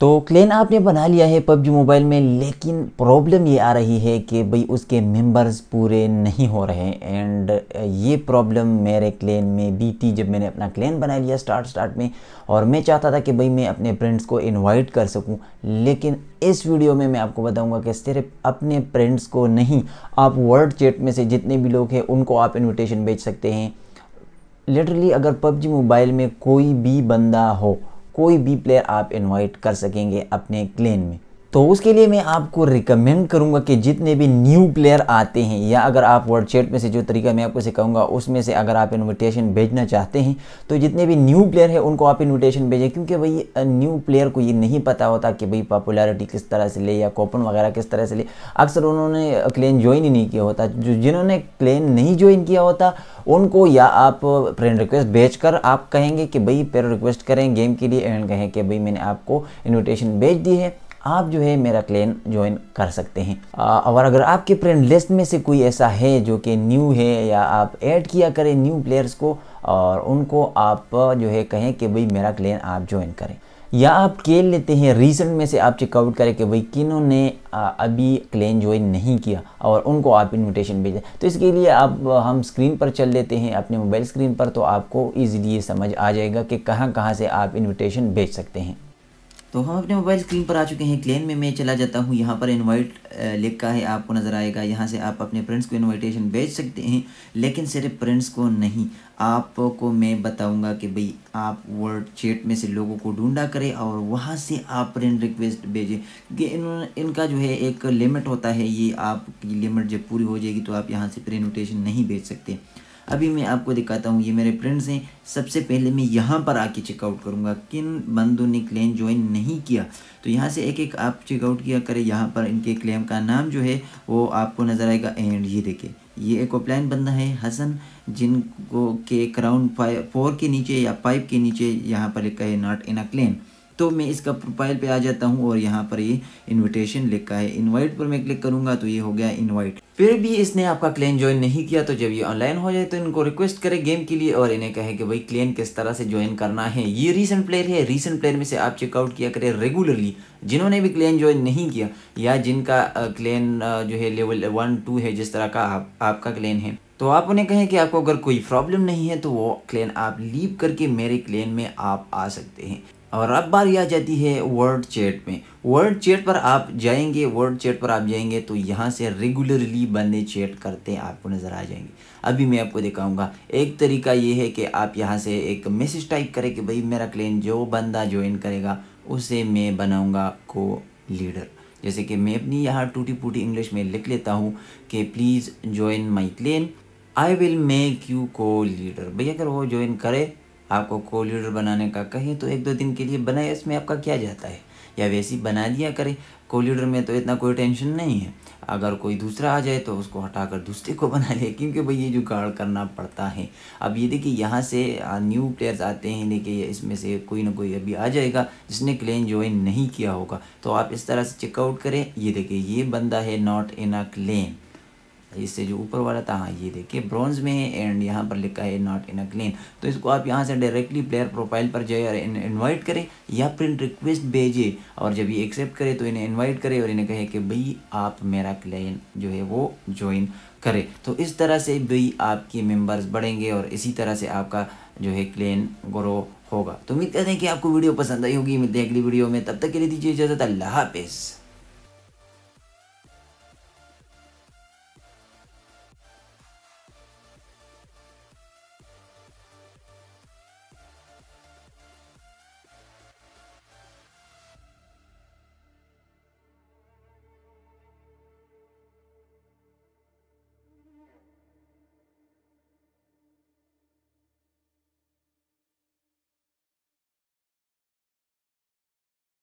तो क्लेन आपने बना लिया है पबजी मोबाइल में लेकिन प्रॉब्लम ये आ रही है कि भाई उसके मेंबर्स पूरे नहीं हो रहे एंड ये प्रॉब्लम मेरे क्लेन में भी थी जब मैंने अपना क्लेन बना लिया स्टार्ट स्टार्ट में और मैं चाहता था कि भाई मैं अपने फ्रेंड्स को इनवाइट कर सकूं लेकिन इस वीडियो में मैं आपको बताऊंगा कि सिर्फ अपने फ्रेंड्स को नहीं आप वर्ल्ड चैट में से जितने भी लोग हैं उनको आप इन्विटेशन भेज सकते हैं लिटरली अगर पबजी मोबाइल में कोई भी बंदा हो कोई भी प्लेयर आप इन्वाइट कर सकेंगे अपने क्लेन में तो उसके लिए मैं आपको रिकमेंड करूंगा कि जितने भी न्यू प्लेयर आते हैं या अगर आप वर्ड चैट में से जो तरीका मैं आपको सिखाऊंगा उसमें से अगर आप इनविटेशन भेजना चाहते हैं तो जितने भी न्यू प्लेयर हैं उनको आप इनविटेशन भेजें क्योंकि भाई न्यू प्लेयर को ये नहीं पता होता कि भाई पॉपुलरिटी किस तरह से ले या कॉपन वगैरह किस तरह से ले अक्सर उन्होंने क्लेन ज्वाइन ही नहीं किया होता जो जिन्होंने क्लेन नहीं ज्वाइन किया होता उनको या आप फ्रेंड रिक्वेस्ट भेज आप कहेंगे कि भाई पेर रिक्वेस्ट करें गेम के लिए एंड कहें कि भाई मैंने आपको इन्विटेशन भेज दी है आप जो है मेरा क्लेन ज्वाइन कर सकते हैं और अगर आपके फ्रेंड लिस्ट में से कोई ऐसा है जो कि न्यू है या आप ऐड किया करें न्यू प्लेयर्स को और उनको आप जो है कहें कि भाई मेरा क्लेन आप ज्वाइन करें या आप खेल लेते हैं रिसेंट में से आप चेकआउट करें कि भाई किनों ने अभी क्लेन ज्वाइन नहीं किया और उनको आप इनविटेशन भेजें तो इसके लिए आप हम स्क्रीन पर चल लेते हैं अपने मोबाइल स्क्रीन पर तो आपको ईजिली समझ आ जाएगा कि कहाँ कहाँ से आप इनविटेशन भेज सकते हैं तो हम अपने मोबाइल स्क्रीन पर आ चुके हैं क्लेन में मैं चला जाता हूँ यहाँ पर इनवाइट लिखा है आपको नज़र आएगा यहाँ से आप अपने फ्रेंड्स को इनविटेशन भेज सकते हैं लेकिन सिर्फ फ्रेंड्स को नहीं आपको मैं बताऊँगा कि भाई आप वर्ड चैट में से लोगों को ढूंढा करें और वहाँ से आप फ्रेंड रिक्वेस्ट भेजें कि इन इनका जो है एक लिमिट होता है ये आपकी लिमिट जब पूरी हो जाएगी तो आप यहाँ से प्रेनोटेशन नहीं भेज सकते अभी मैं आपको दिखाता हूँ ये मेरे फ्रेंड्स हैं सबसे पहले मैं यहाँ पर आके चेकआउट करूँगा किन बंदों ने क्लेम ज्वाइन नहीं किया तो यहाँ से एक एक आप चेकआउट किया करें यहाँ पर इनके क्लेम का नाम जो है वो आपको नज़र आएगा एंड ये देखें ये एक ओपलाइन बंदा है हसन जिनको के क्राउन फोर के नीचे या पाइप के नीचे यहाँ पर लिखा है नॉट इन अ क्लेम तो मैं इसका प्रोफाइल पे आ जाता हूँ और यहाँ पर ये इनविटेशन लिखा है इनवाइट पर मैं क्लिक करूँगा तो ये हो गया इनवाइट फिर भी इसने आपका क्लेन ज्वाइन नहीं किया तो जब ये ऑनलाइन हो जाए तो इनको रिक्वेस्ट करें गेम के लिए और इन्हें कहे कि भाई क्लेन किस तरह से ज्वाइन करना है ये रीसेंट प्लेयर है रीसेंट प्लेयर में से आप चेकआउट किया करें रेगुलरली जिन्होंने भी क्लेन ज्वाइन नहीं किया या जिनका क्लेन जो है लेवल वन टू है जिस तरह का आप, आपका क्लेन है तो आप उन्हें कहें कि आपको अगर कोई प्रॉब्लम नहीं है तो वो क्लेन आप लीव करके मेरे क्लेन में आप आ सकते हैं और अब बारी आ जाती है वर्ड चैट में वर्ड चैट पर आप जाएंगे वर्ड चैट पर आप जाएंगे तो यहाँ से रेगुलरली बंदे चैट करते आपको नज़र आ जाएंगे अभी मैं आपको दिखाऊंगा एक तरीका ये है कि आप यहाँ से एक मैसेज टाइप करें कि भाई मेरा क्लेन जो बंदा ज्वाइन करेगा उसे मैं बनाऊँगा को लीडर जैसे कि मैं अपनी यहाँ टूटी फूटी इंग्लिश में लिख लेता हूँ कि please join my clan I will make you को लीडर भाई अगर वो ज्वाइन करे आपको कोलीडर बनाने का कहें तो एक दो दिन के लिए बनाए इसमें आपका क्या जाता है या वैसे ही बना दिया करें कोलीडर में तो इतना कोई टेंशन नहीं है अगर कोई दूसरा आ जाए तो उसको हटाकर दूसरे को बना ले क्योंकि भाई ये जुगाड़ करना पड़ता है अब ये देखिए यहाँ से न्यू प्लेयर्स आते हैं देखिए इसमें से कोई ना कोई अभी आ जाएगा जिसने क्लेन ज्वाइन नहीं किया होगा तो आप इस तरह से चेकआउट करें ये देखिए ये बंदा है नॉट इन अ क्लेन इससे जो ऊपर वाला था हाँ ये देखिए ब्रॉन्ज में है एंड यहाँ पर लिखा है नॉट इन अ क्लीन तो इसको आप यहाँ से डायरेक्टली प्लेयर प्रोफाइल पर जाए और इन्वाइट करें या प्रिंट रिक्वेस्ट भेजिए और जब ये एक्सेप्ट करे तो इन्हें इन्वाइट करें और इन्हें कहे कि भई आप मेरा क्लाइन जो है वो ज्वाइन करें तो इस तरह से भी आपके मेंबर्स बढ़ेंगे और इसी तरह से आपका जो है क्लेन ग्रो होगा तो उम्मीद करते हैं कि आपको वीडियो पसंद आई होगी मिलते हैं अगली वीडियो में तब तक के लिए दीजिए इजाज़त अल्लाह हाफिज़